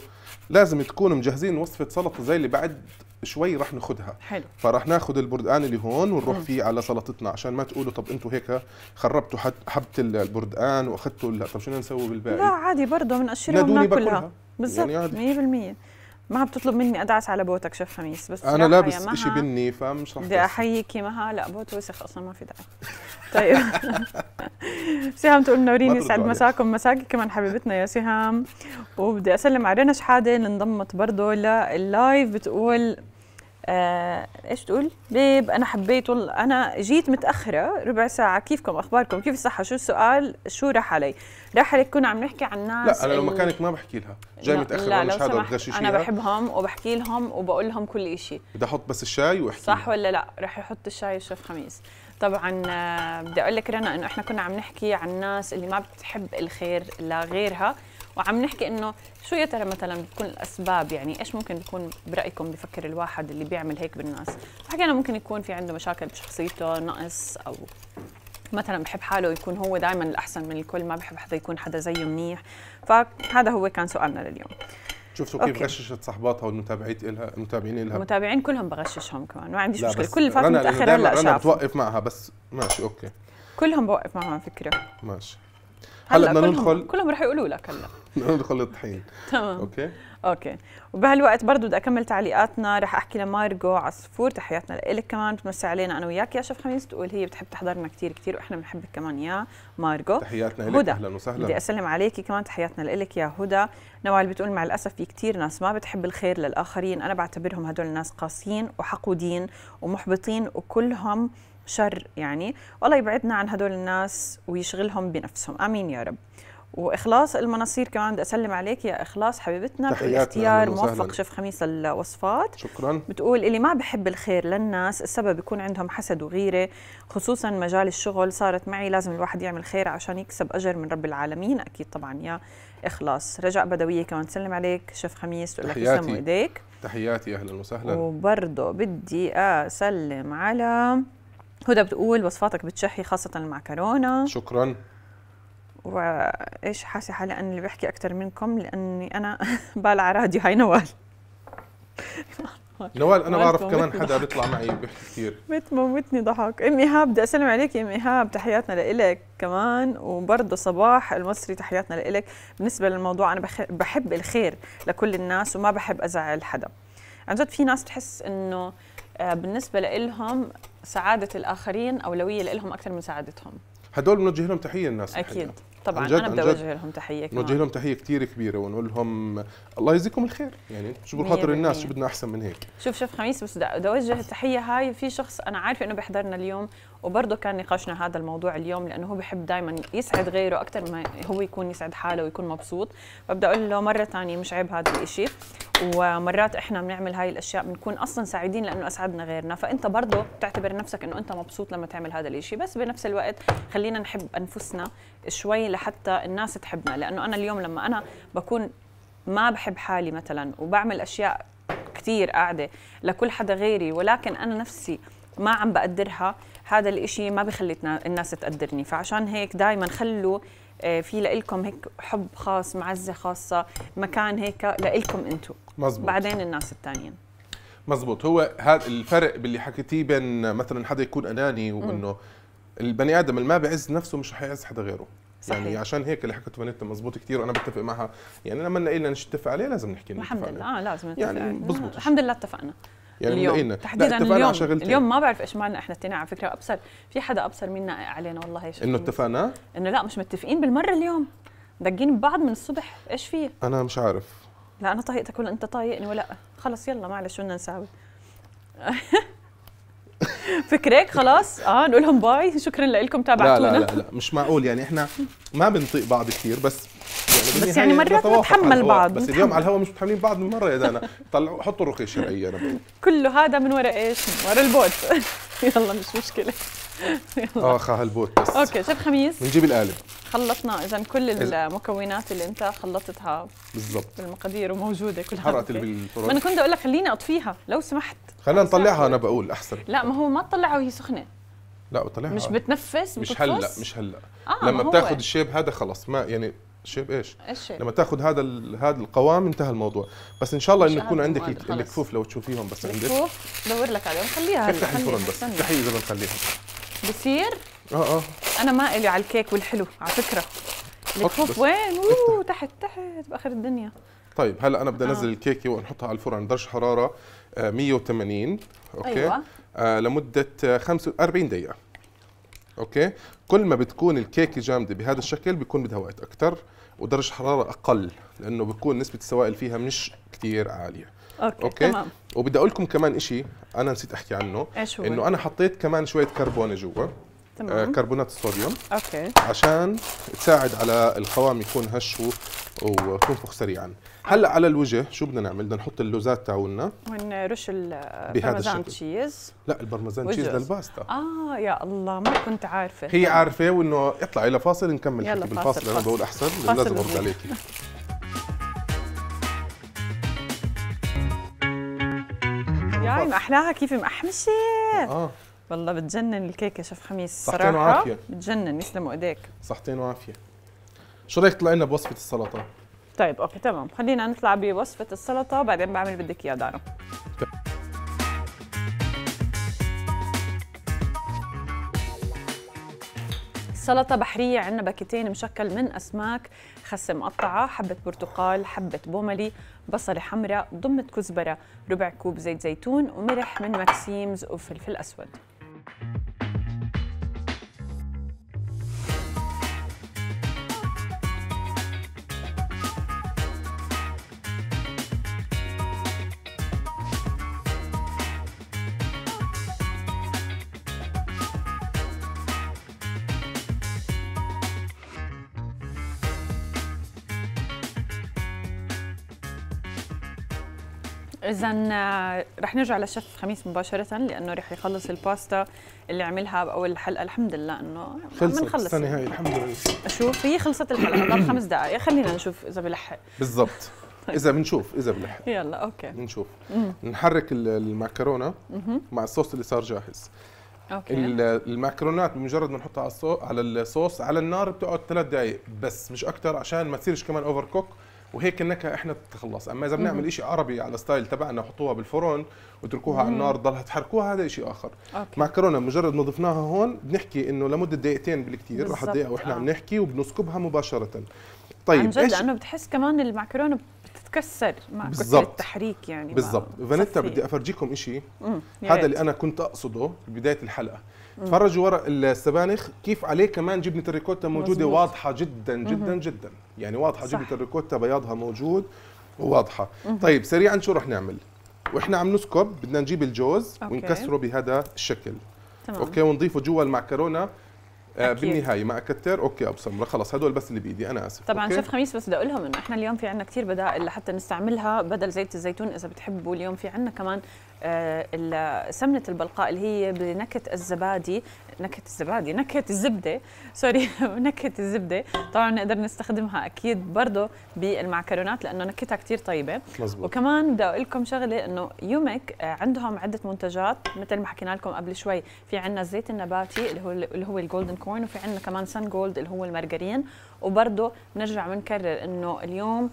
لازم تكونوا مجهزين وصفه سلطه زي اللي بعد شوي رح ناخذها حلو فرح ناخذ البردقان اللي هون ونروح مم. فيه على سلطتنا عشان ما تقولوا طب انتم هيك خربتوا حبه البردقان واخذتوا طب شو نسوي بالباقي لا عادي برضه بنقشرها وناكلها يعني بالضبط 100% مها بتطلب مني ادعس على بوتك شيف خميس بس انا لابس شيء بني فمش رح بدي احييكي مها لا بوت وسخ اصلا ما في داعي طيب سهام تقول منوريني يسعد مساكم مساكي كمان حبيبتنا يا سهام وبدي اسلم على رنا شحاده اللي انضمت برضه للايف بتقول آه، ايش تقول؟ بيب انا حبيت انا جيت متاخره ربع ساعه كيفكم اخباركم كيف الصحه شو السؤال شو راح علي؟ راح عليك كنا عم نحكي عن الناس لا انا لو مكانك ما بحكي لها جاي متاخره لا مش هذا بغششيها انا بحبهم وبحكي لهم وبقول لهم كل شيء بدي احط بس الشاي واحكي صح ولا لا راح يحط الشاي الشيف خميس طبعا آه، بدي اقول لك رنا انه احنا كنا عم نحكي عن الناس اللي ما بتحب الخير لغيرها وعم نحكي انه شو يا ترى مثلا بتكون الاسباب يعني ايش ممكن يكون برايكم بفكر الواحد اللي بيعمل هيك بالناس حكينا ممكن يكون في عنده مشاكل بشخصيته نقص او مثلا بحب حاله يكون هو دائما الاحسن من الكل ما بحب حدا يكون حدا زيه منيح فهذا هو كان سؤالنا لليوم شفتوا كيف غششت صاحباتها والمتابعين إلها المتابعين لها المتابعين كلهم بغششهم كمان ما عندي مشكله كل فات متاخر هلا انا بتوقف معها بس ماشي اوكي كلهم بوقف معهم فكره ماشي هلا بدنا ندخل كلهم رح يقولوا لك هلا ندخل الطحين تمام اوكي اوكي وبهالوقت برضه بدي اكمل تعليقاتنا رح احكي لمارجو عصفور تحياتنا لك كمان بتمسي علينا انا وياك يا شف خميس تقول هي بتحب تحضرنا كثير كثير واحنا بنحبك كمان يا مارجو تحياتنا لك اهلا وسهلا بدي اسلم عليكي كمان تحياتنا لك يا هدى نوال بتقول مع الاسف في كثير ناس ما بتحب الخير للاخرين انا بعتبرهم هدول الناس قاسيين وحقودين ومحبطين وكلهم شر يعني والله يبعدنا عن هدول الناس ويشغلهم بنفسهم امين يا رب واخلاص المناصير كمان بدي اسلم عليك يا اخلاص حبيبتنا باختيار موفق شيف خميس الوصفات شكرا بتقول اللي ما بحب الخير للناس السبب بيكون عندهم حسد وغيره خصوصا مجال الشغل صارت معي لازم الواحد يعمل خير عشان يكسب اجر من رب العالمين اكيد طبعا يا اخلاص رجاء بدويه كمان تسلم عليك شيف خميس تقول لك يسلموا ايديك تحياتي اهلا وسهلا وبرضه بدي اسلم على هدى بتقول وصفاتك بتشحي خاصه المعكرونه شكرا وايش حاسه حالي انا اللي بحكي اكثر منكم لاني انا بالع راديو هاي نوال نوال انا بعرف كمان حدا بيطلع معي بيحكي كثير بتموتني ضحك ام ايهاب بدي اسلم عليك يا ام ايهاب تحياتنا لإلك كمان وبرضه صباح المصري تحياتنا لإلك بالنسبه للموضوع انا بحب الخير لكل الناس وما بحب ازعل حدا عن جد في ناس بتحس انه آه، بالنسبه لإلهم سعاده الاخرين اولويه لإلهم اكثر من سعادتهم هدول بنوجه لهم تحيه الناس اكيد الحقيقة. طبعا انا بدي اوجه لهم تحيه كمان نوجه لهم تحيه كثير كبيره ونقول لهم الله يجزيكم الخير يعني شو بخاطر الناس شو بدنا احسن من هيك شوف شوف خميس بس بدي اوجه التحيه هاي في شخص انا عارفه انه بيحضرنا اليوم وبرضه كان نقاشنا هذا الموضوع اليوم لانه هو بحب دائما يسعد غيره اكثر ما هو يكون يسعد حاله ويكون مبسوط فبدي اقول له مره ثانيه مش عيب هذا الشيء ومرات احنا بنعمل هاي الاشياء بنكون اصلا سعيدين لانه اسعدنا غيرنا فانت برضه بتعتبر نفسك انه انت مبسوط لما تعمل هذا الشيء بس بنفس الوقت خلينا نحب انفسنا شوي لحتى الناس تحبنا لانه انا اليوم لما انا بكون ما بحب حالي مثلا وبعمل اشياء كثير قاعده لكل حدا غيري ولكن انا نفسي ما عم بقدرها هذا الإشي ما بخلي الناس تقدرني فعشان هيك دائما خلوا آه، في لإلكم هيك حب خاص معزه خاصه مكان هيك لإلكم انتم مزبوط. بعدين الناس الثانيين مزبوط هو هذا الفرق باللي حكيتيه بين مثلا حدا يكون اناني وانه البني ادم اللي ما بعز نفسه مش حيعز حدا غيره يعني صحيح. يعني عشان هيك اللي حكته بنت مزبوط كثير وانا بتفق معها يعني لما نلاقي لنا نتفق عليه لازم نحكي الحمد لله اه لازم نتفق يعني بزبط الحمد لله اتفقنا يعني اليوم لقينا. إيه تحديدا اليوم شغلتين. اليوم ما بعرف ايش معنا احنا التنين على فكره ابصر في حدا ابصر منا علينا والله شو انه اتفقنا انه لا مش متفقين بالمره اليوم دقين ببعض من الصبح ايش في انا مش عارف لا انا طايقتك ولا انت طايقني ولا خلص يلا معلش شو بدنا نساوي فكرك خلاص اه نقول لهم باي شكرا لكم تابعتونا لا, لا لا لا مش معقول يعني احنا ما بنطيق بعض كثير بس يعني بس يعني مرات نتحمل بعض بس اليوم على الهواء مش متحملين بعض من مره يا دانا طلعوا حطوا الرقيه الشرعيه انا كله هذا من وراء ايش؟ من وراء البوت يلا مش مشكله اه خا هالبوت بس اوكي شوف خميس بنجيب القالب خلصنا اذا كل المكونات اللي انت خلطتها بالضبط بالمقادير وموجوده كلها حرقت بالفرن ما انا كنت اقول لك خليني اطفيها لو سمحت خلينا نطلعها انا بقول احسن لا ما هو ما تطلعها وهي سخنه لا بطلعها مش بتنفس مش هلا مش هلا آه لما بتاخذ الشيب هذا خلص ما يعني الشيب ايش؟ الشيب. لما تاخذ هذا هذا القوام انتهى الموضوع بس ان شاء الله انه يكون عندك الكفوف لو تشوفيهم بس عندك الكفوف دور لك عليهم خليها افتح الفرن بس تحية اذا بنخليها بصير؟ اه اه انا ما الي على الكيك والحلو على فكره الكفوف وين؟ اوه تحت تحت باخر الدنيا طيب هلا انا بدي آه. انزل آه. الكيكه ونحطها على الفرن درجه حراره 180 آه، اوكي أيوة. آه لمده 45 آه، دقيقه اوكي كل ما بتكون الكيكه جامده بهذا الشكل بيكون بدها وقت اكثر ودرجه حراره اقل لانه بيكون نسبه السوائل فيها مش كثير عاليه اوكي, أوكي. تمام وبدي اقول لكم كمان شيء انا نسيت احكي عنه انه انا حطيت كمان شويه كربونه جوا تمام. آه، كربونات الصوديوم اوكي عشان تساعد على القوام يكون هش وتنفخ سريعا هلا على الوجه شو بدنا نعمل بدنا نحط اللوزات تاعونا ونرش البرمزان تشيز لا البرمزان تشيز للباستا اه يا الله ما كنت عارفه هي عارفه وانه اطلعي لفاصل نكمل حكي بالفاصل انا بقول احسن لازم ارد عليكي ياي ما احلاها كيف محمشه اه والله بتجنن الكيكه شف خميس صراحه وعافيه بتجنن يسلموا ايديك صحتين وعافيه شو رايك تطلعي لنا بوصفه السلطه طيب اوكي تمام خلينا نطلع بوصفه السلطه وبعدين بعمل بدك اياه دارو سلطة بحرية عندنا باكيتين مشكل من أسماك خس مقطعة حبة برتقال حبة بوملي بصلة حمراء ضمة كزبرة ربع كوب زيت زيتون وملح من ماكسيمز وفلفل أسود اذا آه، رح نرجع للشيف خميس مباشره لانه رح يخلص الباستا اللي عملها باول الحلقه الحمد لله انه خلصت السنه هاي الحمد لله اشوف هي خلصت الحلقه ضل خمس دقائق خلينا نشوف اذا بلحق بالضبط طيب. اذا بنشوف اذا بلحق يلا اوكي بنشوف نحرك المعكرونه مع الصوص اللي صار جاهز اوكي المعكرونات بمجرد ما نحطها على الصوص على النار بتقعد ثلاث دقائق بس مش اكثر عشان ما تصيرش كمان اوفر كوك وهيك النكهه احنا بتتخلص اما اذا بنعمل شيء عربي على ستايل تبعنا حطوها بالفرن وتركوها على النار ضلها تحركوها هذا شيء اخر أوكي. معكرونه مجرد ما ضفناها هون بنحكي انه لمده دقيقتين بالكثير راح دقيقه واحنا آه. عم نحكي وبنسكبها مباشره طيب عن جد إيش؟ لانه بتحس كمان المعكرونه بتتكسر مع كثره التحريك يعني بالضبط فانيتا بدي افرجيكم شيء هذا اللي انا كنت اقصده ببدايه الحلقه فرجوا ورق السبانخ كيف عليه كمان جبنه الريكوتا موجوده مزبوط. واضحه جدا جدا جدا يعني واضحه صح. جبنه الريكوتا بياضها موجود وواضحه طيب سريعا شو رح نعمل واحنا عم نسكب بدنا نجيب الجوز أوكي. ونكسره بهذا الشكل تمام. اوكي ونضيفه جوا المعكرونه آه، أكيد. بالنهايه مع كتير اوكي ابو سمره خلص هدول بس اللي بايدي انا اسف طبعا شوف خميس بس بدي اقول لهم انه احنا اليوم في عندنا كثير بدائل لحتى نستعملها بدل زيت الزيتون اذا بتحبوا اليوم في عندنا كمان آه، سمنه البلقاء اللي هي بنكهه الزبادي نكهه الزبادي نكهه الزبده سوري نكهه الزبده طبعا نقدر نستخدمها اكيد برضه بالمعكرونات لانه نكهتها كثير طيبه مزبوط. وكمان بدي اقول لكم شغله انه يومك آه، عندهم عده منتجات مثل ما حكينا لكم قبل شوي في عندنا الزيت النباتي اللي هو اللي هو الجولدن كورن وفي عندنا كمان سان جولد اللي هو المارجرين وبرضه بنرجع بنكرر انه اليوم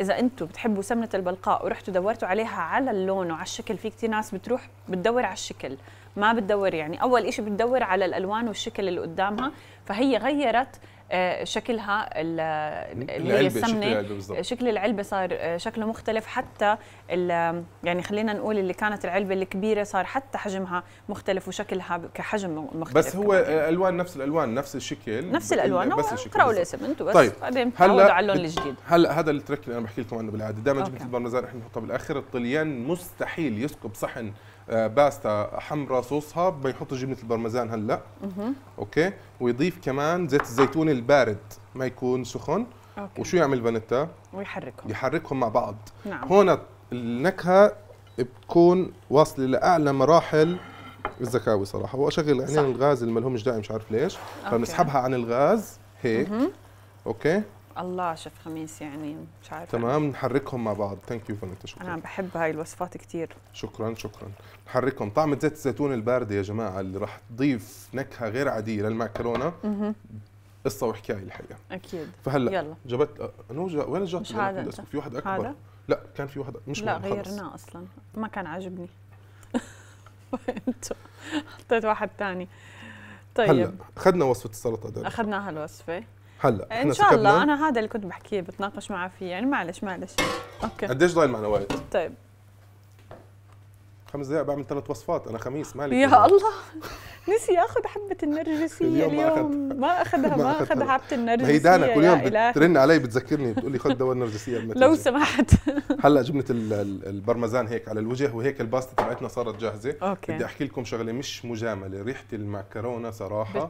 اذا انتم بتحبوا سمنه البلقاء ورحتوا دورتوا عليها على اللون وعلى الشكل في كثير ناس بتروح بتدور على الشكل ما بتدور يعني اول شيء بتدور على الالوان والشكل اللي قدامها نعم. فهي غيرت آه، شكلها اللي هي السمنه شكل العلبه صار آه، شكله مختلف حتى يعني خلينا نقول اللي كانت العلبه الكبيره صار حتى حجمها مختلف وشكلها كحجم مختلف بس هو الالوان الوان نفس الالوان نفس الشكل نفس الالوان بس الشكل اقراوا الاسم انتم بس طيب. بعدين على اللون الجديد هلا هذا التريك اللي انا بحكي لكم عنه بالعاده دائما جبت البرمزان احنا بنحطها بالاخر الطليان مستحيل يسكب صحن آه، باستا حمراء صوصها بيحط جبنه البرمزان هلا اوكي ويضيف كمان زيت الزيتون البارد ما يكون سخن أوكي. وشو يعمل بنتا ويحركهم يحركهم مع بعض نعم. هون النكهه بتكون واصله لاعلى مراحل الزكاوي صراحه واشغل عينين الغاز اللي ما لهمش داعي مش عارف ليش فبنسحبها عن الغاز هيك اوكي الله شف خميس يعني مش عارف تمام نحركهم مع بعض ثانك يو فانيتا شكرا انا بحب هاي الوصفات كثير شكرا شكرا نحركهم طعمه زيت الزيتون البارده يا جماعه اللي راح تضيف نكهه غير عاديه للمعكرونه قصه وحكايه الحقيقه اكيد فهلا يلا جبت جا... وين جبت مش هذا في واحد اكبر هذا؟ لا كان في واحد مش لا غيرناه اصلا ما كان عاجبني حطيت واحد ثاني طيب هلا اخذنا وصفه السلطه اخذناها الوصفه هلا ان شاء الله انا هذا اللي كنت بحكيه بتناقش معه فيه يعني معلش معلش اوكي قديش ضايل معنا وقت؟ طيب خمس دقائق بعمل ثلاث وصفات انا خميس مالي يا كده. الله نسي ياخذ حبه النرجسيه اليوم, اليوم ما اخذها ما اخذها حبه النرجسيه هي دانا كل يوم بترن علي بتذكرني بتقول لي خذ دواء النرجسيه لو سمحت هلا جبنه البرمزان هيك على الوجه وهيك الباستا تبعتنا صارت جاهزه أوكي. بدي احكي لكم شغله مش مجامله ريحه المعكرونه صراحه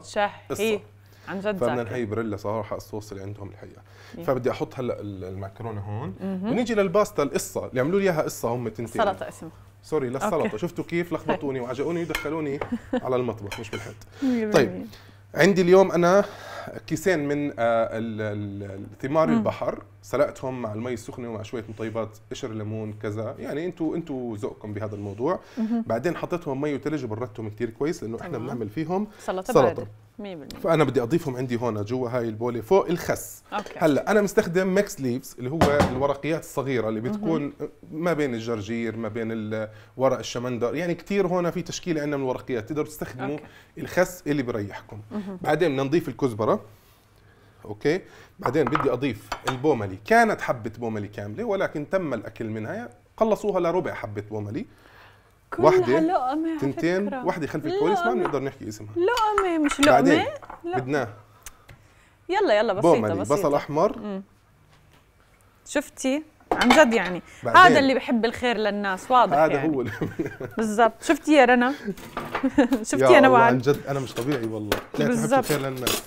بتشهي عن جد فبدنا بريلا صراحه الصوص اللي عندهم الحقيقه إيه. فبدي احط هلا المعكرونه هون ونيجي للباستا القصه اللي عملوا لي اياها قصه هم تنتين سلطه اسمها سوري للسلطه شفتوا كيف لخبطوني وعجقوني ودخلوني على المطبخ مش بالحد طيب عندي اليوم انا كيسين من آه، ثمار البحر سلقتهم مع المي السخنه ومع شويه مطيبات قشر ليمون كذا يعني انتم انتم ذوقكم بهذا الموضوع بعدين حطيتهم مي وثلج وبردتهم كثير كويس لانه احنا بنعمل فيهم سلطه, سلطة. 100% فانا بدي اضيفهم عندي هون جوا هاي البوله فوق الخس أوكي. هلا انا مستخدم ميكس ليفز اللي هو الورقيات الصغيره اللي بتكون ما بين الجرجير ما بين ورق الشمندر يعني كثير هون في تشكيله عندنا من الورقيات تقدروا تستخدموا أوكي. الخس اللي بريحكم بعدين بدنا نضيف الكزبره اوكي بعدين بدي اضيف البوملي كانت حبه بوملي كامله ولكن تم الاكل منها قلصوها يعني لربع حبه بوملي وحده لقمة تنتين وحده خلف الكواليس ما بنقدر نحكي اسمها لقمة مش لقمة بعدين بدناه يلا يلا بسيطة بوملي بسيطة. بصل احمر مم. شفتي عن جد يعني هذا اللي بحب الخير للناس واضح هذا يعني. هو بالضبط شفتي يا رنا شفتي يا انا عن جد انا مش طبيعي والله بالضبط بحب الخير للناس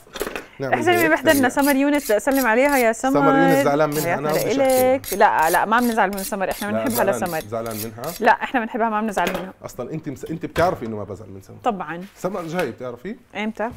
رح زلمه بحضرنا سمر يونس سلم عليها يا سمر سمر يونس زعلان منها انا لك لا لا ما بنزعل من سمر احنا بنحبها لسمر زعلان منها لا احنا بنحبها ما بنزعل منها اصلا انت انت بتعرفي انه ما بزعل من سمر طبعا سمر جاي بتعرفي امتى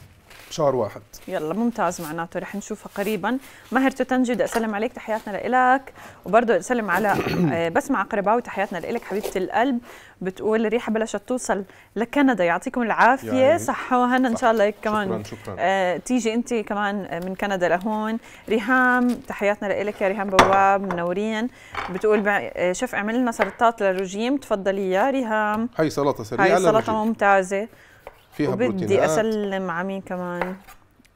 شهر واحد يلا ممتاز معناته طيب، رح نشوفها قريبا ماهر توتنجي بدي اسلم عليك تحياتنا لإلك وبرضه اسلم على آه، بسمع قرباوي تحياتنا لإلك حبيبه القلب بتقول الريحه بلشت توصل لكندا يعطيكم العافيه يعني صح وهنا ان شاء الله هيك كمان شكرا شكرا. آه تيجي انت كمان من كندا لهون ريهام تحياتنا لإلك يا ريهام بواب منورين بتقول شوف اعمل آه، لنا سلطات للرجيم تفضلي يا ريهام هي سلطه سريعه هي سلطه ممتازه فيها وبدي بروتينات. اسلم على مين كمان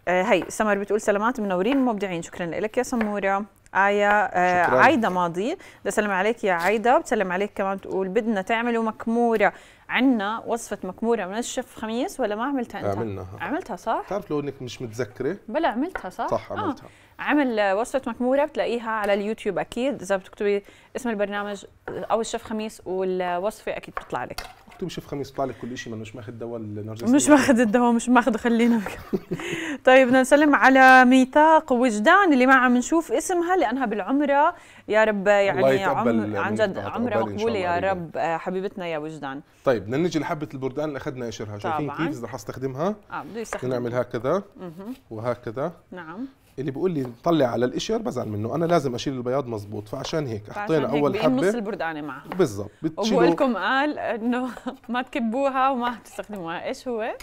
آه هي سمر بتقول سلامات منورين مبدعين شكرا لك يا سموره آية آه عايدة ماضي بدي أسلم عليك يا عايدة بتسلم عليك كمان بتقول بدنا تعملوا مكمورة عنا وصفة مكمورة من الشيف خميس ولا ما عملتها أنت؟ عملناها عملتها صح؟ بتعرف لو إنك مش متذكرة بلا عملتها صح؟ صح آه. عملتها آه. عمل وصفة مكمورة بتلاقيها على اليوتيوب أكيد إذا بتكتبي اسم البرنامج أو الشيف خميس والوصفة أكيد بتطلع لك تمشي في خميس طالع كل شيء مش ماخذ دواء النرجسيه مش ماخذ الدواء مش ماخذ خلينا طيب بدنا نسلم على ميثاق وجدان اللي ما عم نشوف اسمها لانها بالعمره يا رب يعني عمر عن جد عمره مقبوله يا رب آه، حبيبتنا يا وجدان طيب بدنا نجي لحبه البردان اللي اخذنا قشرها شايفين كيف اذا رح استخدمها اه بده يستخدم نعمل هكذا وهكذا نعم اللي بيقول لي طلع على القشر بزعل منه انا لازم اشيل البياض مزبوط فعشان هيك حطينا اول حبه نص البردانه معها بالضبط بتشيلوا وبقول لكم قال انه ما تكبوها وما تستخدموها ايش هو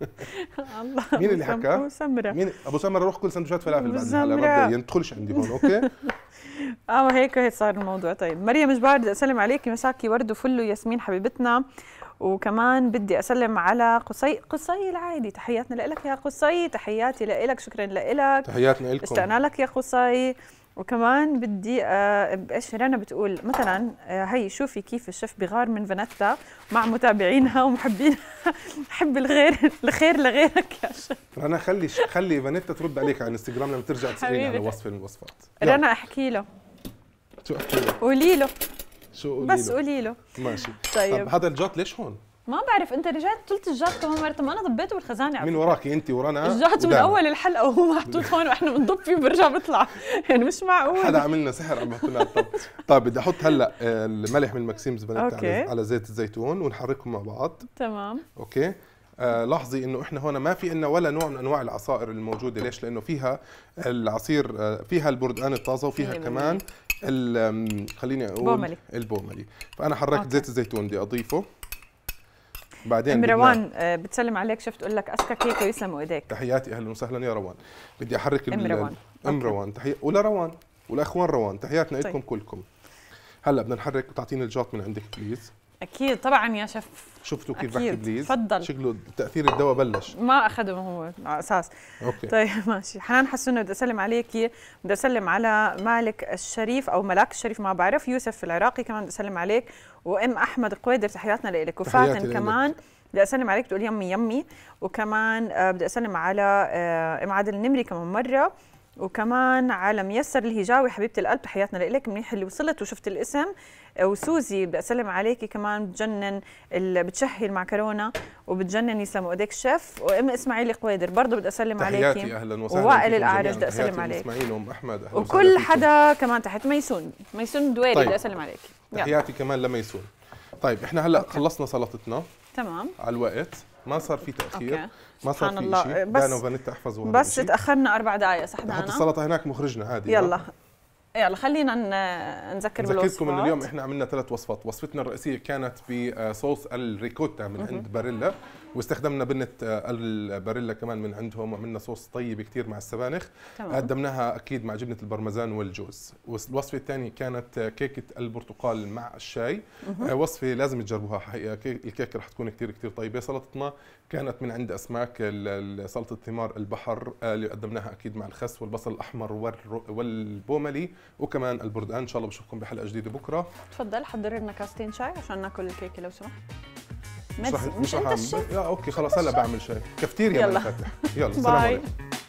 الله مين اللي حكى؟ ابو سمره مين ابو سمره روح كل سندوتشات فلافل بعد الحلقه ما تدخلش عندي هون اوكي؟ اه هيك هيك صار الموضوع طيب مريم جبار بدي اسلم عليكي مساكي ورد وفل وياسمين حبيبتنا وكمان بدي اسلم على قصي قصي العادي تحياتنا لك يا قصي تحياتي لك شكرا لك تحياتنا لكم اشتقنا لك يا قصي وكمان بدي آه، ايش رنا بتقول مثلا هي آه، شوفي كيف الشيف بغار من فانتا مع متابعينها ومحبينها حب الغير الخير لغيرك يا شيف رنا خلي خلي فانتا ترد عليك على الانستغرام لما ترجع تساليني على وصفه من الوصفات رنا احكي له شو احكي له قولي له شو قولي له؟ بس قولي له ماشي طيب هذا الجوت ليش هون؟ ما بعرف انت رجعت طلت الجات كمان مره ما انا ضبيته بالخزانه من وراكي انت ورانا الجات من اول الحلقه وهو محطوط هون واحنا بنضب فيه وبرجع بطلع يعني مش معقول حدا عمل لنا سحر عم يحط طيب بدي احط هلا آه، الملح من ماكسيمز بنات على, على زيت الزيتون ونحركهم مع بعض تمام اوكي آه لاحظي انه احنا هون ما في عندنا ولا نوع من انواع العصائر الموجوده ليش لانه فيها العصير آه، فيها البردقان الطازه وفيها كمان خليني اقول البوملي البوملي فانا حركت زيت الزيتون بدي اضيفه بعدين روان آه، بتسلم عليك شفت اقول لك اسكا كيكه يسلموا ايديك تحياتي اهلا وسهلا يا روان بدي احرك ام روان ام روان تحية روان والاخوان روان تحياتنا لكم طيب. كلكم هلا بدنا نحرك وتعطيني الجاط من عندك بليز اكيد طبعا يا شيف شفتوا كيف بحكي بليز تفضل شكله تاثير الدواء بلش ما اخذه هو على اساس اوكي طيب ماشي حنان حسون بدي اسلم عليكي بدي اسلم على مالك الشريف او ملاك الشريف ما بعرف يوسف العراقي كمان بدي اسلم عليك وام احمد قويدر تحياتنا لك وفاتن كمان بدي اسلم عليك تقول يمي يمي وكمان آه، بدي اسلم على آه، ام عادل النمري كمان مره وكمان على ميسر الهجاوي حبيبه القلب تحياتنا لك منيح اللي وصلت وشفت الاسم آه، وسوزي بدي اسلم عليكي كمان بتجنن بتشهي المعكرونه وبتجنن يسلموا ايديك شيف وام اسماعيل قويدر برضه بدي اسلم عليكي تحياتي اهلا وسهلا ووائل الاعرج بدي اسلم عليك اسماعيل وام احمد أهلا وكل حدا كمان تحت ميسون ميسون دويري طيب. بدي اسلم عليك تحياتي كمان لميسون طيب احنا هلا أوكي. خلصنا سلطتنا تمام على الوقت ما صار في تاخير أوكي. ما صار في شيء بس فانيتا احفظ بس شيء. تاخرنا اربع دقائق صح دعنا السلطه هناك مخرجنا هادي يلا يلا خلينا نذكر بالوصفات نذكركم من اليوم احنا عملنا ثلاث وصفات وصفتنا الرئيسيه كانت بصوص الريكوتا من عند باريلا واستخدمنا بنه آه، الباريلا كمان من عندهم وعملنا صوص طيب كثير مع السبانخ تمام. قدمناها اكيد مع جبنه البرمزان والجوز والوصفه الثانيه كانت آه، كيكه البرتقال مع الشاي مه. آه، وصفه لازم تجربوها حقيقه الكيكه رح تكون كثير كثير طيبه سلطتنا كانت من عند اسماك سلطه ثمار البحر اللي قدمناها اكيد مع الخس والبصل الاحمر والبوملي وكمان البردان ان شاء الله بشوفكم بحلقه جديده بكره تفضل حضر لنا كاستين شاي عشان ناكل الكيكه لو سمحت مش رح مش رح لا اوكي خلاص هلا بعمل شاي كافتيريا يلا فتح يلا سلام عليكم